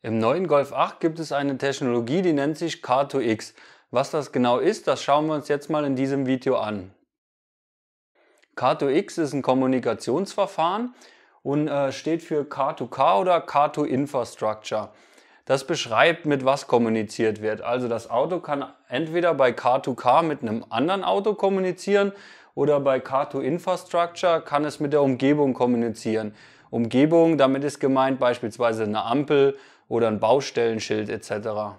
Im neuen Golf 8 gibt es eine Technologie, die nennt sich Car2X. Was das genau ist, das schauen wir uns jetzt mal in diesem Video an. Car2X ist ein Kommunikationsverfahren und äh, steht für car 2 k oder Car2Infrastructure. Das beschreibt, mit was kommuniziert wird. Also das Auto kann entweder bei car 2 k mit einem anderen Auto kommunizieren oder bei Car2Infrastructure kann es mit der Umgebung kommunizieren. Umgebung, damit ist gemeint beispielsweise eine Ampel oder ein Baustellenschild etc.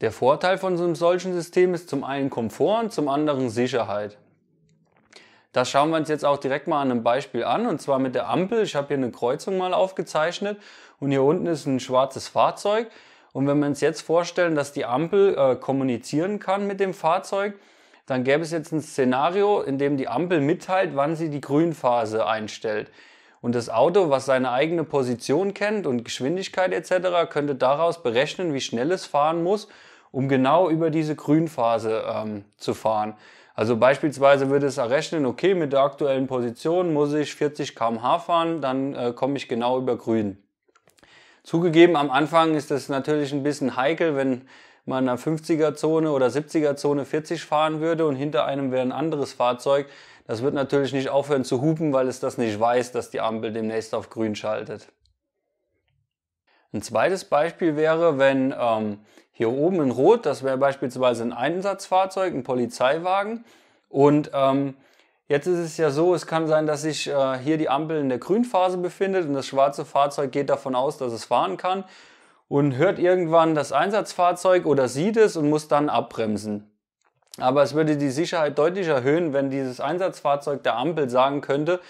Der Vorteil von so einem solchen System ist zum einen Komfort und zum anderen Sicherheit. Das schauen wir uns jetzt auch direkt mal an einem Beispiel an und zwar mit der Ampel. Ich habe hier eine Kreuzung mal aufgezeichnet und hier unten ist ein schwarzes Fahrzeug. Und wenn wir uns jetzt vorstellen, dass die Ampel äh, kommunizieren kann mit dem Fahrzeug, dann gäbe es jetzt ein Szenario, in dem die Ampel mitteilt, wann sie die Grünphase einstellt. Und das Auto, was seine eigene Position kennt und Geschwindigkeit etc., könnte daraus berechnen, wie schnell es fahren muss, um genau über diese Grünphase ähm, zu fahren. Also beispielsweise würde es errechnen, okay, mit der aktuellen Position muss ich 40 km/h fahren, dann äh, komme ich genau über Grün. Zugegeben, am Anfang ist das natürlich ein bisschen heikel, wenn man in einer 50er-Zone oder 70er-Zone 40 fahren würde und hinter einem wäre ein anderes Fahrzeug, das wird natürlich nicht aufhören zu hupen, weil es das nicht weiß, dass die Ampel demnächst auf grün schaltet. Ein zweites Beispiel wäre, wenn ähm, hier oben in Rot, das wäre beispielsweise ein Einsatzfahrzeug, ein Polizeiwagen. Und ähm, jetzt ist es ja so, es kann sein, dass sich äh, hier die Ampel in der Grünphase befindet und das schwarze Fahrzeug geht davon aus, dass es fahren kann und hört irgendwann das Einsatzfahrzeug oder sieht es und muss dann abbremsen. Aber es würde die Sicherheit deutlich erhöhen, wenn dieses Einsatzfahrzeug der Ampel sagen könnte,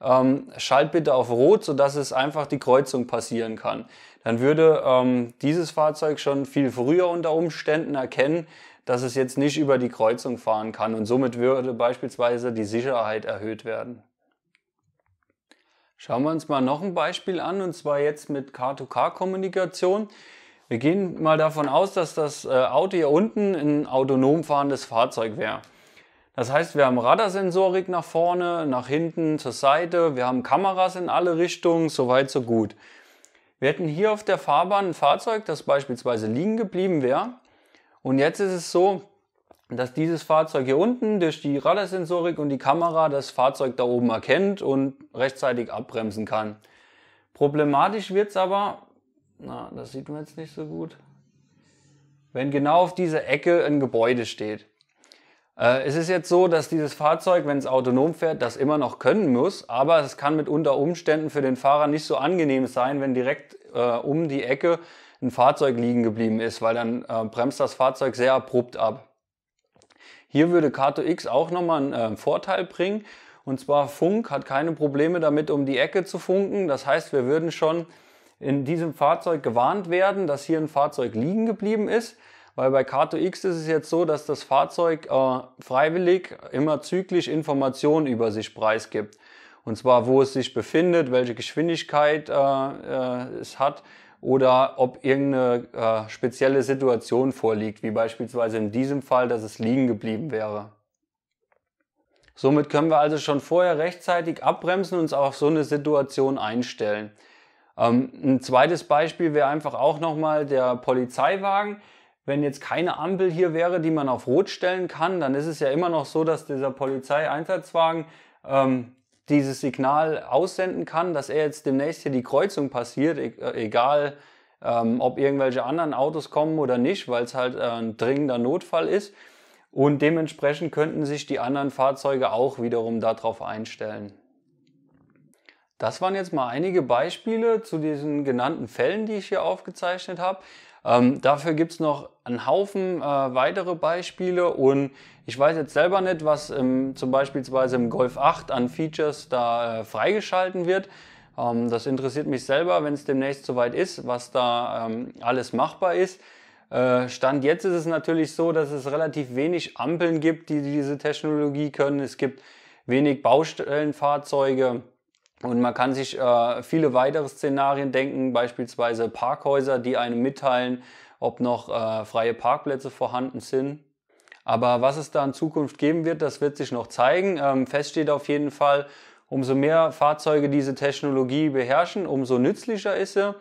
ähm, schalt bitte auf Rot, sodass es einfach die Kreuzung passieren kann. Dann würde ähm, dieses Fahrzeug schon viel früher unter Umständen erkennen, dass es jetzt nicht über die Kreuzung fahren kann und somit würde beispielsweise die Sicherheit erhöht werden. Schauen wir uns mal noch ein Beispiel an und zwar jetzt mit K2K-Kommunikation. Wir gehen mal davon aus, dass das äh, Auto hier unten ein autonom fahrendes Fahrzeug wäre. Das heißt, wir haben Radarsensorik nach vorne, nach hinten, zur Seite, wir haben Kameras in alle Richtungen, so weit, so gut. Wir hätten hier auf der Fahrbahn ein Fahrzeug, das beispielsweise liegen geblieben wäre. Und jetzt ist es so, dass dieses Fahrzeug hier unten durch die Radarsensorik und die Kamera das Fahrzeug da oben erkennt und rechtzeitig abbremsen kann. Problematisch wird es aber, na, das sieht man jetzt nicht so gut. Wenn genau auf dieser Ecke ein Gebäude steht. Äh, es ist jetzt so, dass dieses Fahrzeug, wenn es autonom fährt, das immer noch können muss, aber es kann mitunter Umständen für den Fahrer nicht so angenehm sein, wenn direkt äh, um die Ecke ein Fahrzeug liegen geblieben ist, weil dann äh, bremst das Fahrzeug sehr abrupt ab. Hier würde Kato X auch nochmal einen ähm, Vorteil bringen. Und zwar Funk hat keine Probleme damit, um die Ecke zu funken. Das heißt, wir würden schon in diesem Fahrzeug gewarnt werden, dass hier ein Fahrzeug liegen geblieben ist. Weil bei Kato X ist es jetzt so, dass das Fahrzeug äh, freiwillig immer zyklisch Informationen über sich preisgibt. Und zwar, wo es sich befindet, welche Geschwindigkeit äh, äh, es hat oder ob irgendeine äh, spezielle Situation vorliegt, wie beispielsweise in diesem Fall, dass es liegen geblieben wäre. Somit können wir also schon vorher rechtzeitig abbremsen und uns auf so eine Situation einstellen. Ähm, ein zweites Beispiel wäre einfach auch nochmal der Polizeiwagen. Wenn jetzt keine Ampel hier wäre, die man auf Rot stellen kann, dann ist es ja immer noch so, dass dieser Polizeieinsatzwagen ähm, dieses Signal aussenden kann, dass er jetzt demnächst hier die Kreuzung passiert, e-, äh, egal ähm, ob irgendwelche anderen Autos kommen oder nicht, weil es halt äh, ein dringender Notfall ist. Und dementsprechend könnten sich die anderen Fahrzeuge auch wiederum darauf einstellen. Das waren jetzt mal einige Beispiele zu diesen genannten Fällen, die ich hier aufgezeichnet habe. Ähm, dafür gibt es noch einen Haufen äh, weitere Beispiele und ich weiß jetzt selber nicht, was im, zum Beispiel im Golf 8 an Features da äh, freigeschalten wird. Ähm, das interessiert mich selber, wenn es demnächst soweit ist, was da ähm, alles machbar ist. Äh, Stand jetzt ist es natürlich so, dass es relativ wenig Ampeln gibt, die diese Technologie können. Es gibt wenig Baustellenfahrzeuge und man kann sich äh, viele weitere Szenarien denken, beispielsweise Parkhäuser, die einem mitteilen, ob noch äh, freie Parkplätze vorhanden sind. Aber was es da in Zukunft geben wird, das wird sich noch zeigen. Ähm, fest steht auf jeden Fall, umso mehr Fahrzeuge diese Technologie beherrschen, umso nützlicher ist sie.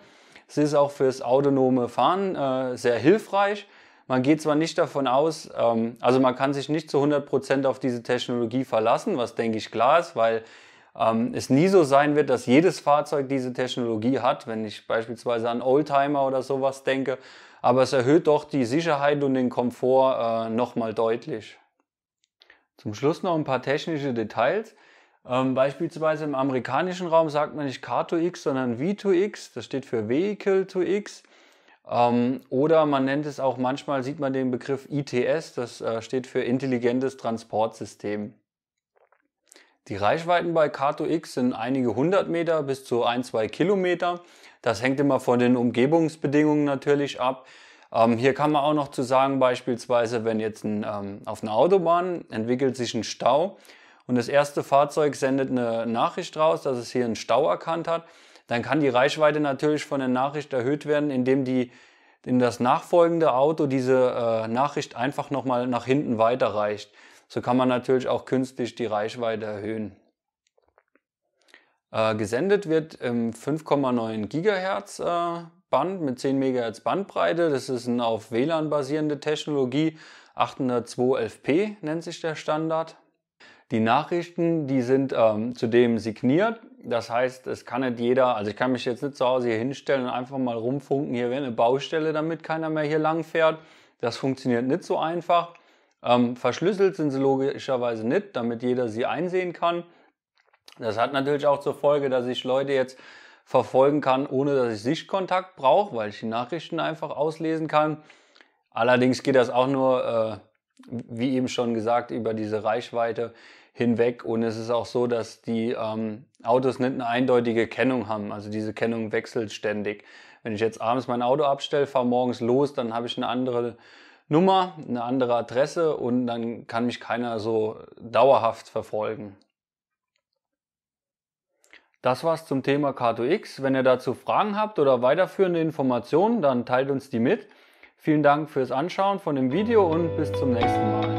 Es ist auch fürs autonome Fahren äh, sehr hilfreich. Man geht zwar nicht davon aus, ähm, also man kann sich nicht zu 100% auf diese Technologie verlassen, was denke ich klar ist, weil ähm, es nie so sein wird, dass jedes Fahrzeug diese Technologie hat, wenn ich beispielsweise an Oldtimer oder sowas denke. Aber es erhöht doch die Sicherheit und den Komfort äh, nochmal deutlich. Zum Schluss noch ein paar technische Details. Ähm, beispielsweise im amerikanischen Raum sagt man nicht Car2X, sondern V2X. Das steht für Vehicle 2 X. Ähm, oder man nennt es auch manchmal, sieht man den Begriff ITS, das äh, steht für intelligentes Transportsystem. Die Reichweiten bei Kato X sind einige hundert Meter bis zu ein, zwei Kilometer. Das hängt immer von den Umgebungsbedingungen natürlich ab. Ähm, hier kann man auch noch zu sagen, beispielsweise, wenn jetzt ein, ähm, auf einer Autobahn entwickelt sich ein Stau und das erste Fahrzeug sendet eine Nachricht raus, dass es hier einen Stau erkannt hat, dann kann die Reichweite natürlich von der Nachricht erhöht werden, indem die in das nachfolgende Auto diese äh, Nachricht einfach nochmal nach hinten weiterreicht. So kann man natürlich auch künstlich die Reichweite erhöhen. Äh, gesendet wird im 5,9 GHz äh, Band mit 10 MHz Bandbreite. Das ist eine auf WLAN basierende Technologie. 802.11p nennt sich der Standard. Die Nachrichten, die sind ähm, zudem signiert. Das heißt, es kann nicht jeder, also ich kann mich jetzt nicht zu Hause hier hinstellen und einfach mal rumfunken, hier wäre eine Baustelle, damit keiner mehr hier lang fährt. Das funktioniert nicht so einfach. Ähm, verschlüsselt sind sie logischerweise nicht, damit jeder sie einsehen kann. Das hat natürlich auch zur Folge, dass ich Leute jetzt verfolgen kann, ohne dass ich Sichtkontakt brauche, weil ich die Nachrichten einfach auslesen kann. Allerdings geht das auch nur, äh, wie eben schon gesagt, über diese Reichweite hinweg. Und es ist auch so, dass die ähm, Autos nicht eine eindeutige Kennung haben. Also diese Kennung wechselt ständig. Wenn ich jetzt abends mein Auto abstelle, fahre morgens los, dann habe ich eine andere Nummer, eine andere Adresse und dann kann mich keiner so dauerhaft verfolgen. Das war's zum Thema K2X. Wenn ihr dazu Fragen habt oder weiterführende Informationen, dann teilt uns die mit. Vielen Dank fürs Anschauen von dem Video und bis zum nächsten Mal.